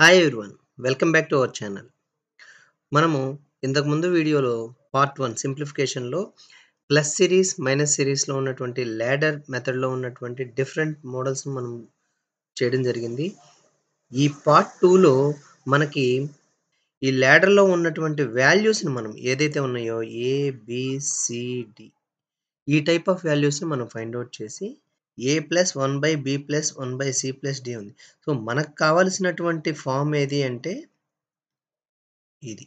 hi everyone welcome back to our channel మనము ఇంతకుముందు వీడియోలో పార్ట్ వన్ సింప్లిఫికేషన్లో ప్లస్ సిరీస్ మైనస్ సిరీస్లో ఉన్నటువంటి ల్యాడర్ మెథడ్లో ఉన్నటువంటి డిఫరెంట్ మోడల్స్ మనం చేయడం జరిగింది ఈ పార్ట్ టూలో మనకి ఈ ల్యాడర్లో ఉన్నటువంటి వాల్యూస్ని మనం ఏదైతే ఉన్నాయో ఏబిసిడి ఈ టైప్ ఆఫ్ వాల్యూస్ని మనం ఫైండ్ అవుట్ చేసి A plus one by B plus one by C plus D ఉంది సో మనకు కావలసినటువంటి ఫామ్ ఏది అంటే ఇది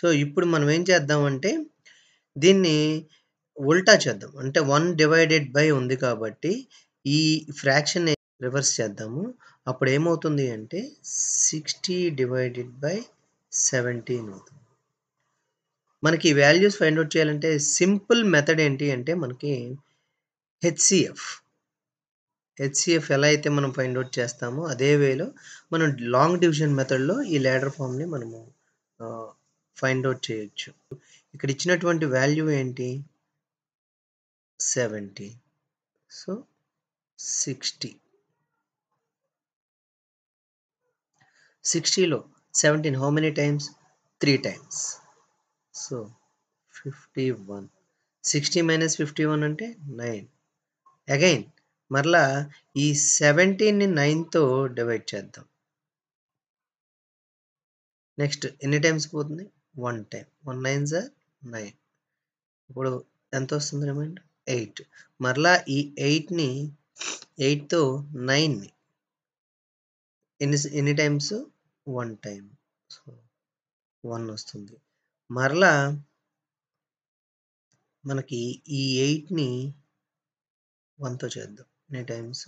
సో ఇప్పుడు మనం ఏం చేద్దామంటే దీన్ని ఉల్టా చేద్దాం అంటే వన్ డివైడెడ్ బై ఉంది కాబట్టి ఈ ఫ్రాక్షన్ రివర్స్ చేద్దాము అప్పుడు ఏమవుతుంది అంటే సిక్స్టీ డివైడెడ్ బై సెవెంటీన్ అవుతుంది మనకి వాల్యూస్ ఫైండ్ అవుట్ చేయాలంటే సింపుల్ మెథడ్ ఏంటి అంటే మనకి హెచ్సిఎఫ్ హెచ్సిఎఫ్ ఎలా అయితే మనం ఫైండ్ అవుట్ చేస్తామో అదే వేలో మనం లాంగ్ డివిజన్ మెథడ్లో ఈ లేడర్ ఫామ్ని మనము ఫైండ్ అవుట్ చేయొచ్చు ఇక్కడ ఇచ్చినటువంటి వాల్యూ ఏంటి సెవెంటీ సో సిక్స్టీ సిక్స్టీలో seventeen how many times three times so fifty one sixty minus fifty one అంటే నైన్ అగైన్ మరలా ఈ సెవెంటీన్ని నైన్తో డివైడ్ చేద్దాం నెక్స్ట్ ఎన్ని టైమ్స్ పోతుంది వన్ టైం వన్ నైన్ సార్ నైన్ ఇప్పుడు ఎంత వస్తుంది రిమైండ్ ఎయిట్ మరలా ఈ ఎయిట్ని ఎయిట్తో నైన్ని ఎన్ని ఎన్ని times one time so one వస్తుంది మరలా మనకి ఈ ఎయిట్ని వన్తో చేద్దాం ఎన్ని times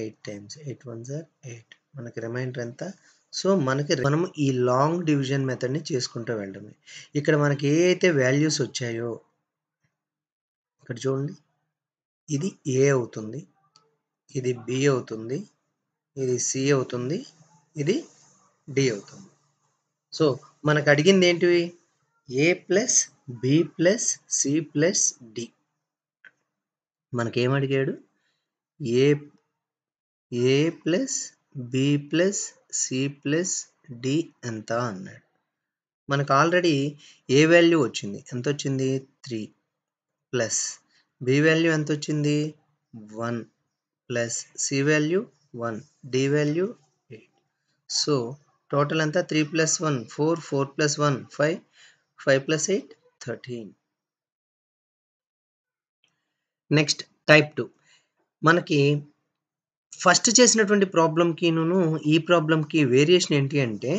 eight times eight one జార్ ఎయిట్ మనకి రిమైండర్ ఎంత సో మనకి మనం ఈ లాంగ్ డివిజన్ మెథడ్ని చేసుకుంటూ వెళ్ళడమే ఇక్కడ మనకి ఏ అయితే వాల్యూస్ వచ్చాయో ఇక్కడ చూడండి ఇది ఏ అవుతుంది ఇది బి అవుతుంది ఇది సి అవుతుంది ఇది డి అవుతుంది సో మనకు అడిగింది ఏంటివి A plus B plus C plus D మనకేమడిగాడు A A plus B plus C plus D ఎంత అన్నాడు మనకు ఆల్రెడీ ఏ వాల్యూ వచ్చింది ఎంత వచ్చింది త్రీ ప్లస్ బి వాల్యూ ఎంత వచ్చింది one plus C value one D value eight so total అంతా three plus one four four plus one five five plus eight thirteen next type two మనకి first చేసినటువంటి ప్రాబ్లంకిను ఈ ప్రాబ్లంకి వేరియేషన్ ఏంటి అంటే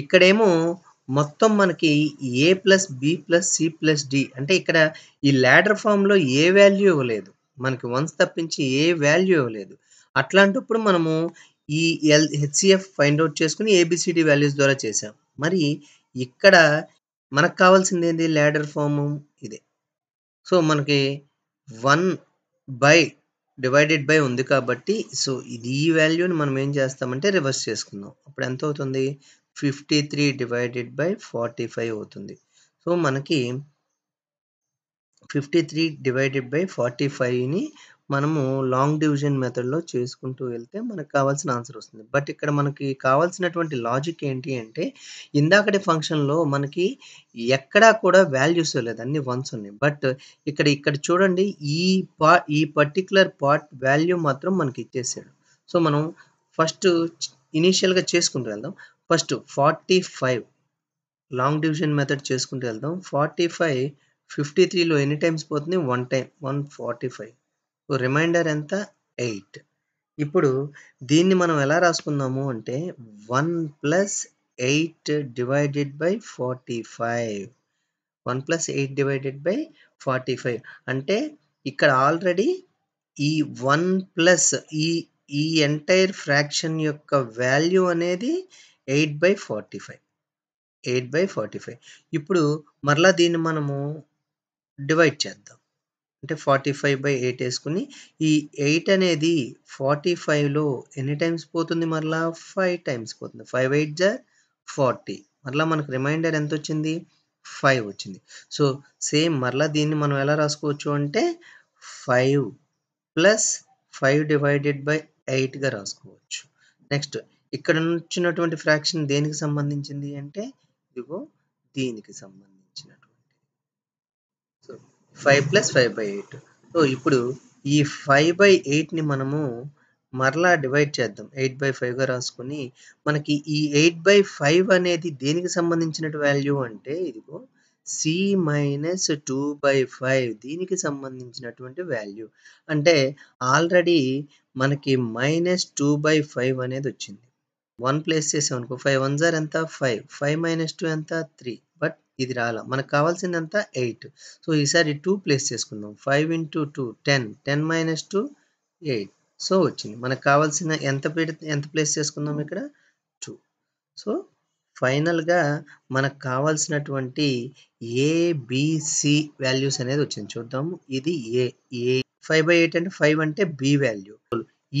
ఇక్కడేమో మొత్తం మనకి A plus B plus C plus D అంటే ఇక్కడ ఈ ల్యాడర్ ఫామ్లో ఏ వాల్యూ ఇవ్వలేదు మనకి వన్స్ తప్పించి ఏ వాల్యూ ఇవ్వలేదు అట్లాంటప్పుడు మనము ఈ ఎల్ హెచ్సిఎఫ్ ఫైండ్ అవుట్ చేసుకుని ఏబిసిడి వాల్యూస్ ద్వారా చేసాం మరి ఇక్కడ మనకు కావాల్సింది ఏంది ల్యాడర్ ఫాము ఇదే సో మనకి వన్ బై డివైడెడ్ బై ఉంది కాబట్టి సో ఇది ఈ వాల్యూని మనం ఏం చేస్తామంటే రివర్స్ చేసుకుందాం అప్పుడు ఎంత అవుతుంది fifty three divided by forty five అవుతుంది సో మనకి fifty three divided by forty ఫైవ్ని మనము లాంగ్ డివిజన్ మెథడ్లో చేసుకుంటూ వెళ్తే మనకు కావాల్సిన ఆన్సర్ వస్తుంది బట్ ఇక్కడ మనకి కావాల్సినటువంటి లాజిక్ ఏంటి అంటే ఇందాకటి ఫంక్షన్లో మనకి ఎక్కడా కూడా వాల్యూస్ లేదు అన్ని వన్స్ ఉన్నాయి బట్ ఇక్కడ ఇక్కడ చూడండి ఈ పా ఈ పర్టిక్యులర్ పార్ట్ వాల్యూ మాత్రం మనకి ఇచ్చేసాడు సో మనం ఫస్ట్ ఇనీషియల్గా చేసుకుంటూ వెళ్దాం first forty five long division method చేసుకుంటూ వెళ్దాం ఫార్టీ ఫైవ్ ఫిఫ్టీ త్రీలో ఎన్ని టైమ్స్ పోతుంది one time one forty five reminder ఎంత ఎయిట్ ఇప్పుడు దీన్ని మనం ఎలా రాసుకుందాము అంటే one plus eight divided by forty five one plus eight divided by forty five అంటే ఇక్కడ ఆల్రెడీ ఈ వన్ ప్లస్ ఈ ఈ ఎంటైర్ ఫ్రాక్షన్ యొక్క వాల్యూ అనేది eight by forty five eight by forty five ఇప్పుడు మరలా దీన్ని మనము డివైడ్ చేద్దాం అంటే ఫార్టీ ఫైవ్ బై ఎయిట్ వేసుకుని ఈ ఎయిట్ అనేది ఫార్టీ ఫైవ్లో ఎన్ని టైమ్స్ పోతుంది మరలా ఫైవ్ టైమ్స్ పోతుంది ఫైవ్ ఎయిట్ జా ఫార్టీ మరలా మనకు రిమైండర్ ఎంత వచ్చింది ఫైవ్ వచ్చింది సో సేమ్ మరలా దీన్ని మనం ఎలా రాసుకోవచ్చు అంటే five plus five divided by ఎయిట్గా రాసుకోవచ్చు నెక్స్ట్ ఇక్కడ నుంచినటువంటి ఫ్రాక్షన్ దేనికి సంబంధించింది అంటే ఇదిగో దీనికి సంబంధించి five plus five by eight so ఇప్పుడు ఈ ఫైవ్ బై ఎయిట్ని మనము మరలా డివైడ్ చేద్దాం ఎయిట్ బై ఫైవ్గా రాసుకొని మనకి ఈ ఎయిట్ బై ఫైవ్ అనేది దేనికి సంబంధించిన వాల్యూ అంటే ఇదిగో C minus two by five దీనికి సంబంధించినటువంటి వాల్యూ అంటే ఆల్రెడీ మనకి మైనస్ టూ బై ఫైవ్ అనేది వచ్చింది వన్ ప్లేస్ చేసాం అనుకో ఫైవ్ వన్ జార్ ఎంత ఫైవ్ ఫైవ్ మైనస్ టూ ఎంత త్రీ ఇది రాల మనకు కావాల్సిందంతా ఎయిట్ సో ఈసారి టూ ప్లేస్ చేసుకుందాం five into two ten ten minus two eight so వచ్చింది మనకు కావాల్సిన ఎంత పెడి ఎంత ప్లేస్ చేసుకుందాం ఇక్కడ టూ సో ఫైనల్గా మనకు కావాల్సినటువంటి ఏబిసి వాల్యూస్ అనేది వచ్చింది చూద్దాము ఇది ఏ ఏ ఫైవ్ బై ఎయిట్ అంటే ఫైవ్ అంటే బి వాల్యూ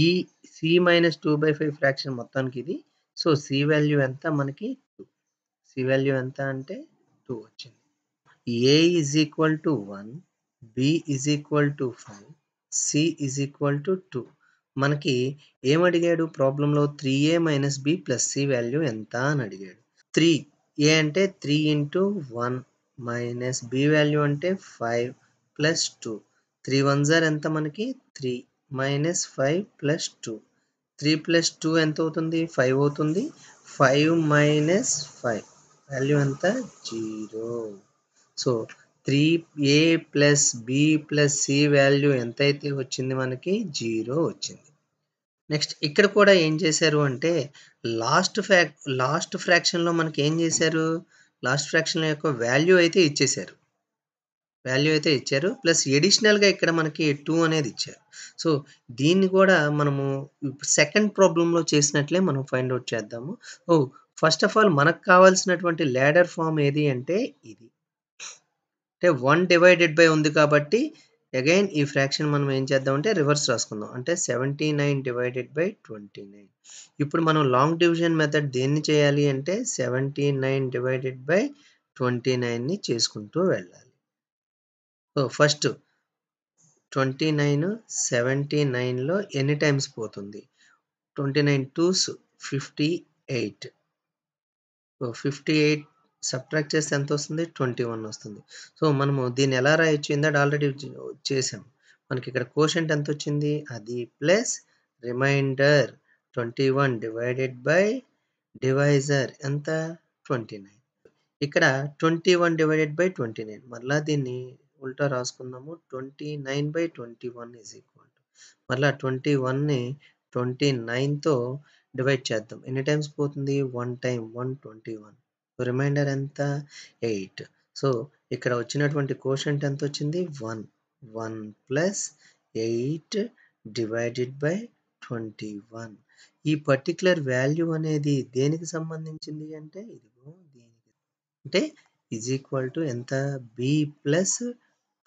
ఈ C minus two by five fraction మొత్తానికి ఇది సో సి వాల్యూ ఎంత మనకి సి వాల్యూ ఎంత అంటే టూ వచ్చింది A is equal to one B is equal to five C is equal to two మనకి ఏమడిగాడు ప్రాబ్లంలో three A minus B plus C value ఎంత అని అడిగాడు త్రీ ఏ అంటే three into one minus B value అంటే five plus two three one జార్ ఎంత మనకి three minus five plus two three plus two ఎంత అవుతుంది ఫైవ్ అవుతుంది ఫైవ్ మైనస్ ఫైవ్ వాల్యూ ఎంత జీరో సో త్రీ ఏ plus B plus C value ఎంతైతే వచ్చింది మనకి జీరో వచ్చింది నెక్స్ట్ ఇక్కడ కూడా ఏం చేశారు అంటే లాస్ట్ ఫ్యాక్ లాస్ట్ ఫ్రాక్షన్లో మనకి ఏం చేశారు లాస్ట్ ఫ్రాక్షన్ యొక్క వాల్యూ అయితే ఇచ్చేశారు వాల్యూ అయితే ఇచ్చారు ప్లస్ ఎడిషనల్గా ఇక్కడ మనకి టూ అనేది ఇచ్చారు సో దీన్ని కూడా మనము సెకండ్ ప్రాబ్లంలో చేసినట్లే మనం ఫైండ్ అవుట్ చేద్దాము oh oh, first of all మనకు కావాల్సినటువంటి ల్యాడర్ ఫామ్ ఏది అంటే ఇది అంటే వన్ డివైడెడ్ బై ఉంది కాబట్టి అగైన్ ఈ ఫ్రాక్షన్ మనం ఏం చేద్దామంటే రివర్స్ రాసుకుందాం అంటే seventy nine divided by twenty nine ఇప్పుడు మనం లాంగ్ డివిజన్ మెథడ్ దేన్ని చేయాలి అంటే seventy nine divided by twenty నైన్ని చేసుకుంటూ వెళ్ళాలి so first twenty nine seventy నైన్లో ఎన్ని టైమ్స్ పోతుంది twenty nine twos fifty eight fifty eight subtract చేస్తే ఎంత వస్తుంది ట్వంటీ వన్ వస్తుంది సో మనము దీన్ని ఎలా రాయొచ్చు ఇందాక ఆల్రెడీ చేసాం మనకి ఇక్కడ కోషంట్ ఎంత వచ్చింది అది plus reminder twenty one divided by divisor ఎంత ట్వంటీ నైన్ ఇక్కడ twenty one divided by twenty nine మరలా దీన్ని ఉల్టా రాసుకుందాము twenty nine by twenty one is equal to మరలా ట్వంటీ వన్ని ట్వంటీ నైన్తో డివైడ్ చేద్దాం ఎన్ని టైమ్స్ పోతుంది one time one twenty one reminder ఎంత ఎయిట్ సో ఇక్కడ వచ్చినటువంటి క్వశ్చన్ ఎంత వచ్చింది one one plus eight divided by twenty one ఈ పర్టికులర్ వాల్యూ అనేది దేనికి సంబంధించింది అంటే ఇదిగో దీనికి అంటే ఈజ్ ఈక్వల్ టు ఎంత B plus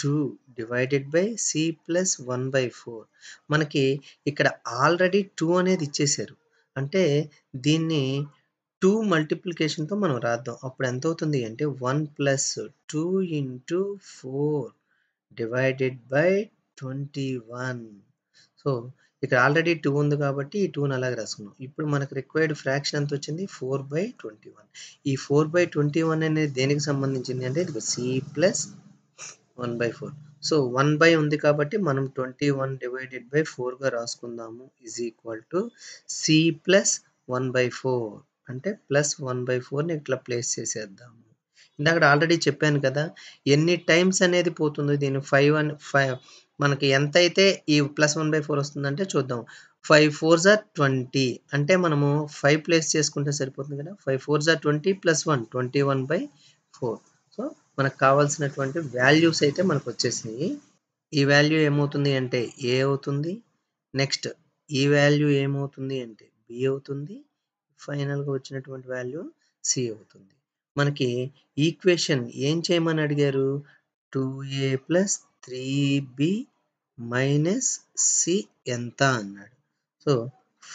two divided by C plus one by four మనకి ఇక్కడ ఆల్రెడీ టూ అనేది ఇచ్చేశారు అంటే దీన్ని టూ మల్టిప్లికేషన్తో మనం రాద్దాం అప్పుడు ఎంత అవుతుంది అంటే one plus two into four divided by twenty one so ఇక్కడ ఆల్రెడీ టూ ఉంది కాబట్టి ఈ టూని అలాగే రాసుకున్నాం ఇప్పుడు మనకు రిక్వైర్డ్ ఫ్రాక్షన్ ఎంత వచ్చింది ఫోర్ బై ట్వంటీ వన్ ఈ ఫోర్ బై ట్వంటీ వన్ అనేది దేనికి సంబంధించింది అంటే C plus one by four so one by ఉంది కాబట్టి మనం ట్వంటీ వన్ డివైడెడ్ బై ఫోర్గా రాసుకుందాము is equal to C plus one by four అంటే ప్లస్ వన్ బై ఫోర్ని ఇట్లా ప్లేస్ చేసేద్దాము ఇందాక ఆల్రెడీ చెప్పాను కదా ఎన్ని టైమ్స్ అనేది పోతుంది దీని ఫైవ్ అని ఫైవ్ మనకి ఎంత అయితే ఈ ప్లస్ వన్ బై ఫోర్ వస్తుందంటే చూద్దాం ఫైవ్ ఫోర్ జార్ ట్వంటీ అంటే మనము ఫైవ్ ప్లేస్ చేసుకుంటే సరిపోతుంది కదా ఫైవ్ ఫోర్ జార్ twenty plus one twenty one by four మనకు కావాల్సినటువంటి వాల్యూస్ అయితే మనకు వచ్చేసినాయి ఈ వాల్యూ ఏమవుతుంది అంటే ఏ అవుతుంది నెక్స్ట్ ఈ వాల్యూ ఏమవుతుంది అంటే బి అవుతుంది ఫైనల్గా వచ్చినటువంటి వాల్యూ సి అవుతుంది మనకి ఈక్వేషన్ ఏం చేయమని అడిగారు two A plus three B minus C ఎంత అన్నాడు సో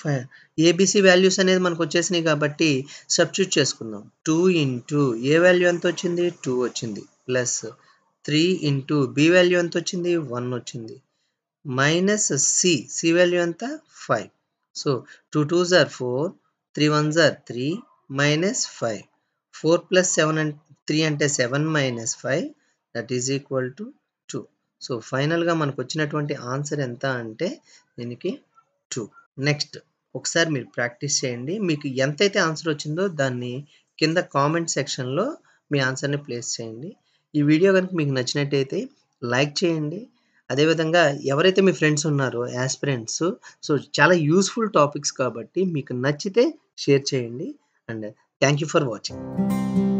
ఫైవ్ ఏబిసి వాల్యూస్ అనేది మనకు వచ్చేసినాయి కాబట్టి సబ్స్టిట్యూట్ చేసుకుందాం టూ ఇంటూ ఏ వాల్యూ ఎంత వచ్చింది టూ వచ్చింది plus three into B value ఎంత వచ్చింది వన్ వచ్చింది మైనస్ సి సి వాల్యూ ఎంత ఫైవ్ సో టూ టూ జార్ ఫోర్ త్రీ వన్ జార్ three minus five four plus seven and three అంటే seven minus five that is equal to two so ఫైనల్గా మనకు వచ్చినటువంటి ఆన్సర్ ఎంత అంటే దీనికి టూ నెక్స్ట్ ఒకసారి మీరు ప్రాక్టీస్ చేయండి మీకు ఎంతైతే ఆన్సర్ వచ్చిందో దాన్ని కింద కామెంట్ సెక్షన్లో మీ ఆన్సర్ని ప్లేస్ చేయండి ఈ వీడియో కనుక మీకు నచ్చినట్టయితే లైక్ చేయండి అదేవిధంగా ఎవరైతే మీ ఫ్రెండ్స్ ఉన్నారో యాస్పిరెంట్స్ సో చాలా యూస్ఫుల్ టాపిక్స్ కాబట్టి మీకు నచ్చితే షేర్ చేయండి and thank you for watching